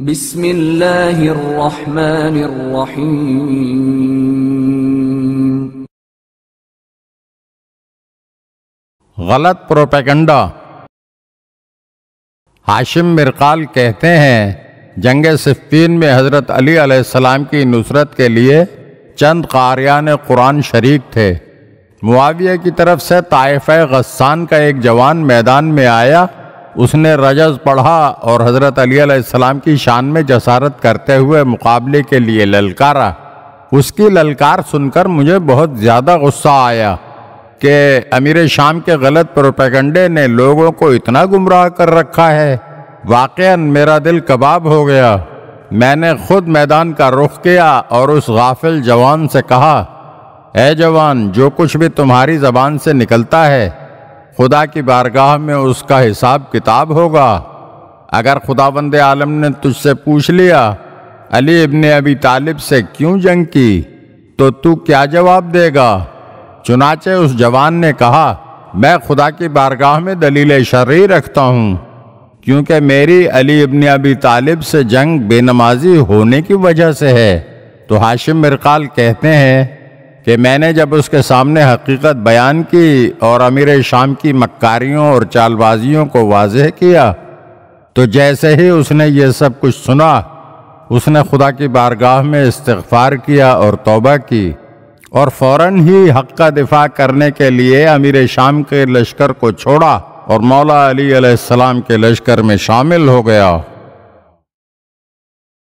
الرحيم गलत प्रोपेगेंडा हाशिम मिरकाल कहते हैं जंग सिफ्तीन में हज़रत अली अलैहिस्सलाम की नुसरत के लिए चंद कारियान कुरान शरीक थे मुआविया की तरफ से तायफ़ गस्सान का एक जवान मैदान में आया उसने रजस पढ़ा और हज़रत अलीसम की शान में जसारत करते हुए मुकाबले के लिए ललकारा उसकी ललकार सुनकर मुझे बहुत ज़्यादा गुस्सा आया कि अमीर शाम के गलत प्रोपेगंडे ने लोगों को इतना गुमराह कर रखा है वाक़ मेरा दिल कबाब हो गया मैंने खुद मैदान का रुख किया और उस गाफिल जवान से कहा ए जवान जो कुछ भी तुम्हारी ज़बान से निकलता है खुदा की बारगाह में उसका हिसाब किताब होगा अगर खुदा बंद आलम ने तुझसे पूछ लिया अली इबन अबी तालिब से क्यों जंग की तो तू क्या जवाब देगा चुनाचे उस जवान ने कहा मैं खुदा की बारगाह में दलील शर्री रखता हूँ क्योंकि मेरी अली इबन अबी तालिब से जंग बेनमाजी होने की वजह से है तो हाशिम मरकाल कहते हैं कि मैंने जब उसके सामने हकीकत बयान की और अमीर शाम की मक्कारियों और चालबाजियों को वाजह किया तो जैसे ही उसने ये सब कुछ सुना उसने खुदा की बारगाह में इस्तफ़ार किया और तोबा की और फ़ौर ही हक का दिफा करने के लिए अमीर शाम के लश्कर को छोड़ा और मौला अली सलाम के लश्कर में शामिल हो गया